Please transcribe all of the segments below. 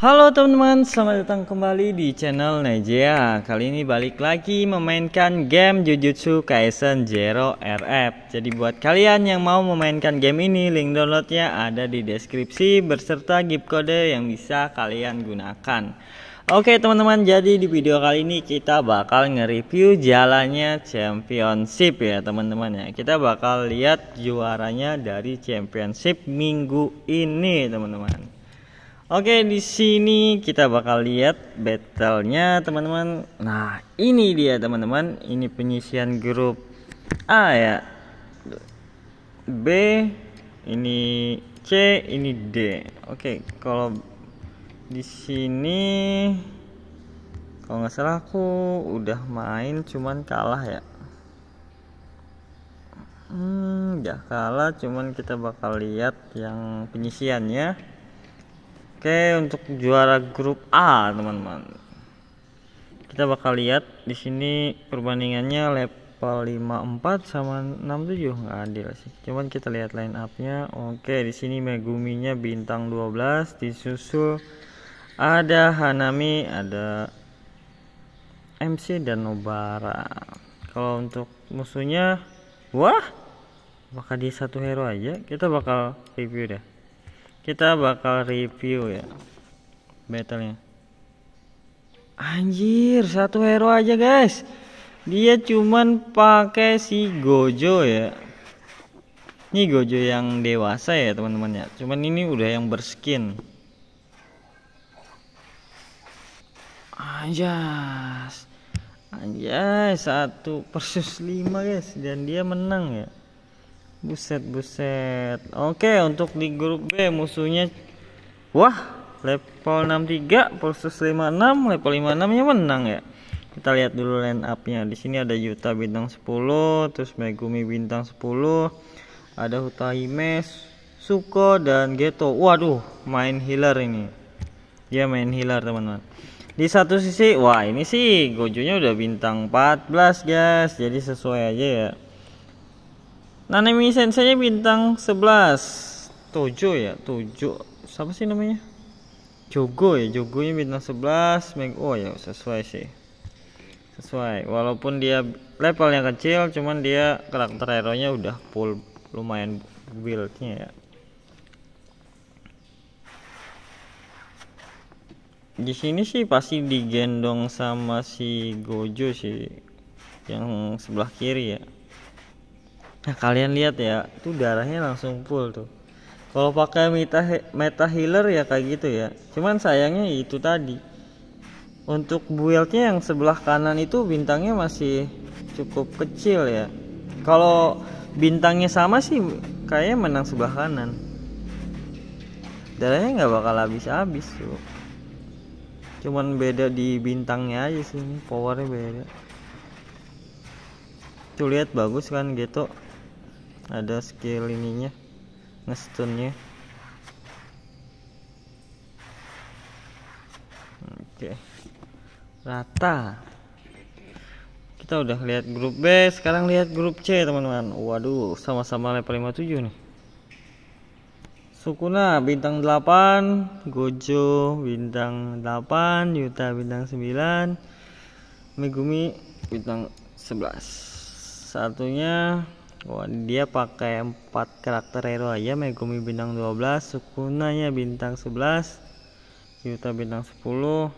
Halo teman-teman, selamat datang kembali di channel Nejea. Kali ini balik lagi memainkan game Jujutsu Kaisen Zero RF. Jadi buat kalian yang mau memainkan game ini, link downloadnya ada di deskripsi berserta gift kode yang bisa kalian gunakan. Oke teman-teman, jadi di video kali ini kita bakal nge-review jalannya championship ya teman-teman ya. Kita bakal lihat juaranya dari championship minggu ini teman-teman. Oke, di sini kita bakal lihat battlenya teman-teman. Nah, ini dia teman-teman. Ini penyisian grup A ya. B, ini C, ini D. Oke, kalau di sini kalau nggak salah aku udah main cuman kalah ya. Hmm, nggak kalah, cuman kita bakal lihat yang penyisiannya. Oke, untuk juara grup A, teman-teman. Kita bakal lihat di sini perbandingannya level 54 sama 67 nggak adil sih. Cuman kita lihat line upnya Oke, di sini Meguminya bintang 12 disusul ada Hanami, ada MC dan Nobara. Kalau untuk musuhnya, wah, apakah di satu hero aja? Kita bakal review deh kita bakal review ya battlenya anjir satu hero aja guys dia cuman pakai si Gojo ya ini Gojo yang dewasa ya teman-teman ya cuman ini udah yang berskin anjas anjas satu persus lima guys dan dia menang ya Buset, buset. Oke, untuk di grup B musuhnya wah, level 63 versus 56, level 56-nya menang ya. Kita lihat dulu line up-nya. Di sini ada Yuta bintang 10, terus Megumi bintang 10, ada Hutaime, Suko dan Geto. Waduh, main healer ini. Dia main healer, teman-teman. Di satu sisi, wah ini sih Gojonya udah bintang 14, guys. Jadi sesuai aja ya Nanami Sensei bintang 11 Tojo ya Tojo Siapa sih namanya Jogo ya Jogonya bintang 11 Meg Oh ya sesuai sih Sesuai Walaupun dia level yang kecil Cuman dia karakter hero nya udah full Lumayan build nya ya di sini sih pasti digendong sama si Gojo sih yang sebelah kiri ya Nah kalian lihat ya, itu darahnya langsung full tuh. Kalau pakai meta meta healer ya kayak gitu ya. Cuman sayangnya itu tadi. Untuk buildnya yang sebelah kanan itu bintangnya masih cukup kecil ya. Kalau bintangnya sama sih kayaknya menang sebelah kanan. Darahnya nggak bakal habis-habis tuh. Cuman beda di bintangnya aja sih, powernya beda. Tuh lihat bagus kan gitu ada skill ininya ngestunnya oke rata kita udah lihat grup B sekarang lihat grup C teman-teman waduh sama-sama level 57 nih Sukuna bintang 8 Gojo bintang 8 Yuta bintang 9 Megumi bintang 11 satunya Wah dia pakai empat karakter hero aja Megumi bintang 12 Sukunanya bintang 11 Yuta bintang 10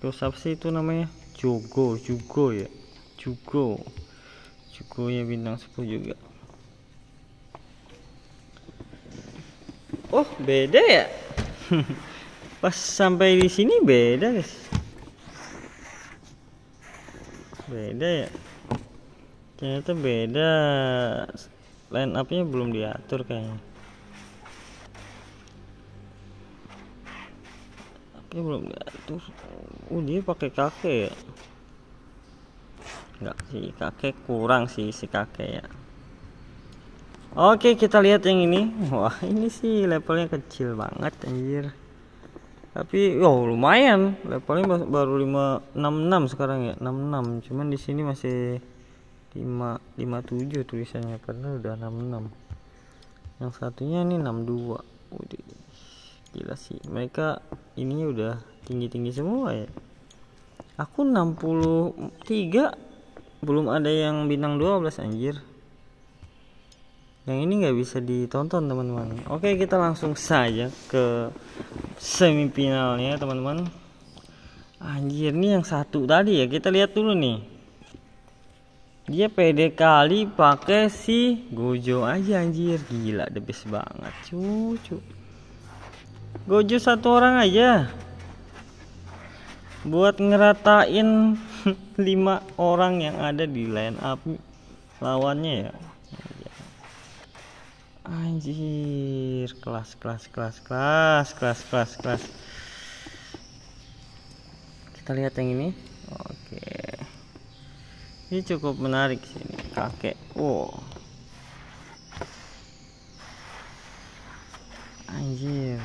terus apa sih itu namanya Jugo Jugo ya Jugo Jugo ya bintang 10 juga oh beda ya pas sampai di sini beda guys beda ya ternyata beda line upnya belum diatur kayaknya tapi belum diatur oh dia pakai kakek ya enggak sih kakek kurang sih si kakek ya oke kita lihat yang ini wah ini sih levelnya kecil banget anjir tapi oh lumayan levelnya baru 566 sekarang ya 66 cuman di sini masih 5 57 tulisannya karena udah 66 yang satunya ini 62 Udah, gila sih mereka ini udah tinggi-tinggi semua ya aku 63 belum ada yang bintang 12 anjir yang ini nggak bisa ditonton teman-teman oke kita langsung saja ke semifinalnya teman-teman anjir nih yang satu tadi ya kita lihat dulu nih dia pede kali pakai si Gojo aja anjir gila the best banget cucu Gojo satu orang aja buat ngeratain lima orang yang ada di line up lawannya ya anjir kelas kelas kelas kelas kelas kelas kelas kita lihat yang ini oke okay ini cukup menarik sini kakek wow anjir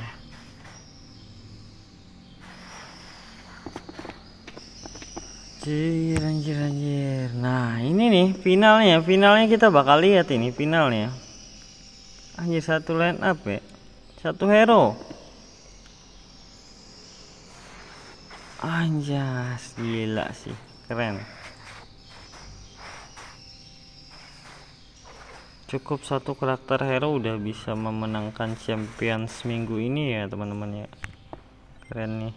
anjir anjir anjir nah ini nih finalnya finalnya kita bakal lihat ini finalnya anjir satu line up ya satu hero anjas gila sih keren cukup satu karakter hero udah bisa memenangkan champion seminggu ini ya teman-teman ya keren nih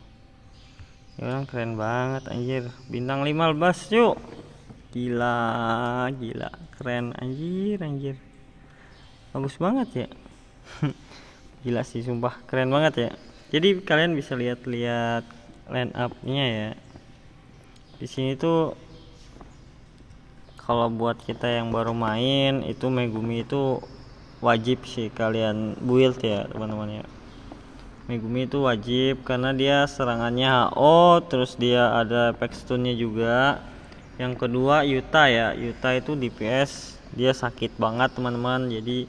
ya keren banget anjir bintang lebas yuk gila gila keren anjir anjir bagus banget ya gila sih sumpah keren banget ya jadi kalian bisa lihat-lihat line upnya ya di sini tuh kalau buat kita yang baru main itu Megumi itu wajib sih kalian build ya teman-teman ya Megumi itu wajib karena dia serangannya HO terus dia ada efek stunnya juga yang kedua Yuta ya Yuta itu DPS dia sakit banget teman-teman jadi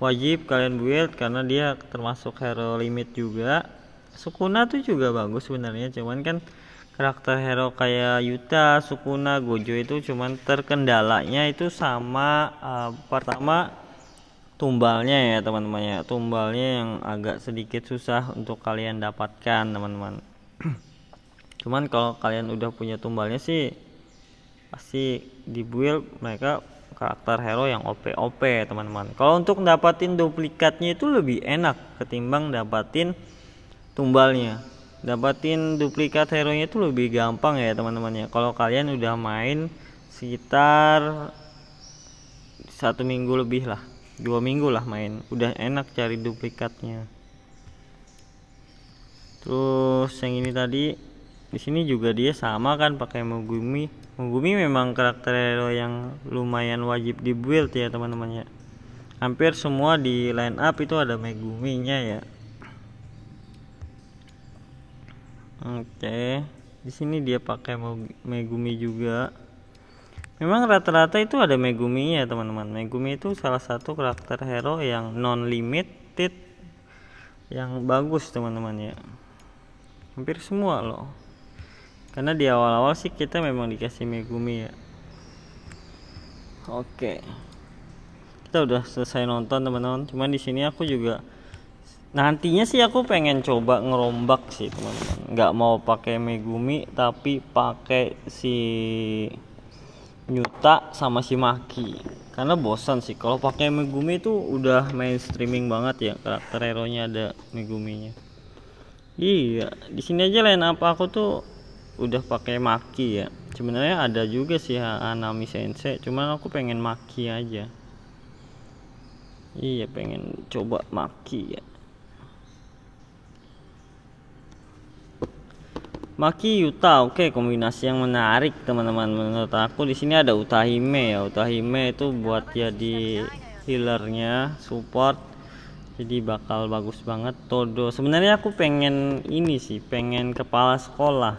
wajib kalian build karena dia termasuk hero limit juga Sukuna tuh juga bagus sebenarnya cuman kan karakter hero kayak Yuta, Sukuna, Gojo itu cuman terkendalanya itu sama uh, pertama tumbalnya ya teman-teman ya tumbalnya yang agak sedikit susah untuk kalian dapatkan teman-teman cuman kalau kalian udah punya tumbalnya sih pasti di build mereka karakter hero yang OP OP teman-teman. Kalau untuk dapatin duplikatnya itu lebih enak ketimbang dapatin tumbalnya dapatin duplikat hero nya itu lebih gampang ya teman-teman ya kalau kalian udah main sekitar satu minggu lebih lah dua minggu lah main udah enak cari duplikatnya terus yang ini tadi di sini juga dia sama kan pakai Megumi Megumi memang karakter hero yang lumayan wajib dibuild ya teman-teman ya hampir semua di line up itu ada Meguminya ya Oke. Di sini dia pakai Megumi juga. Memang rata-rata itu ada Megumi ya, teman-teman. Megumi itu salah satu karakter hero yang non limited yang bagus, teman-teman ya. Hampir semua loh. Karena di awal-awal sih kita memang dikasih Megumi ya. Oke. Kita udah selesai nonton, teman-teman. Cuman di sini aku juga nantinya sih aku pengen coba ngerombak sih teman-teman nggak mau pakai Megumi tapi pakai si Nyuta sama si Maki karena bosan sih kalau pakai Megumi itu udah mainstreaming banget ya karakter hero nya ada Meguminya iya di sini aja lain apa aku tuh udah pakai Maki ya sebenarnya ada juga sih Anami Sensei cuman aku pengen Maki aja iya pengen coba Maki ya Maki Yuta, oke okay, kombinasi yang menarik teman-teman. Menurut aku di sini ada Utahime ya. Utahime itu buat jadi healernya, support. Jadi bakal bagus banget Todo. Sebenarnya aku pengen ini sih, pengen kepala sekolah.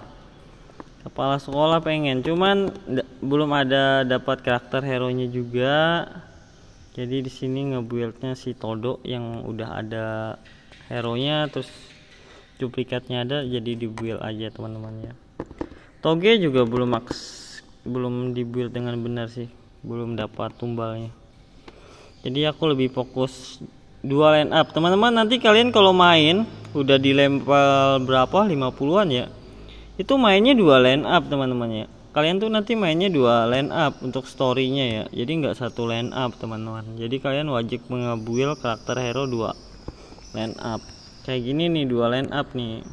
Kepala sekolah pengen, cuman belum ada dapat karakter hero-nya juga. Jadi di sini ngebuildnya si Todo yang udah ada hero-nya terus duplikatnya ada jadi di build aja teman-teman ya toge juga belum max belum build dengan benar sih belum dapat tumbalnya jadi aku lebih fokus dua line up teman-teman nanti kalian kalau main udah di level berapa 50-an ya itu mainnya dua line up teman-teman ya kalian tuh nanti mainnya dua line up untuk storynya ya jadi nggak satu line up teman-teman jadi kalian wajib mengambil karakter hero dua line up kayak gini nih dua line up nih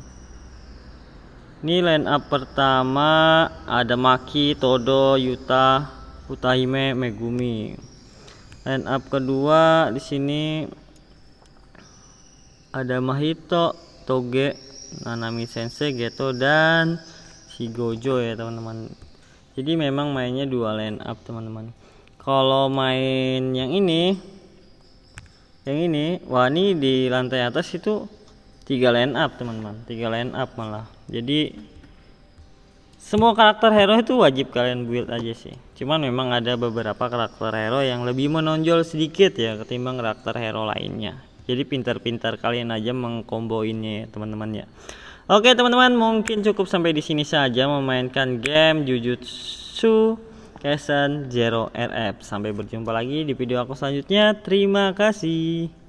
ini line up pertama ada Maki, Todo, Yuta, Utahime, Megumi. Line up kedua di sini ada Mahito, Toge, Nanami Sensei, Geto dan si Gojo ya teman-teman. Jadi memang mainnya dua line up teman-teman. Kalau main yang ini, yang ini, wah ini di lantai atas itu tiga line up teman-teman tiga line up malah jadi semua karakter hero itu wajib kalian build aja sih cuman memang ada beberapa karakter hero yang lebih menonjol sedikit ya ketimbang karakter hero lainnya jadi pintar-pintar kalian aja mengkomboinnya ya teman-teman ya oke teman-teman mungkin cukup sampai di sini saja memainkan game Jujutsu Kaisen Zero RF sampai berjumpa lagi di video aku selanjutnya terima kasih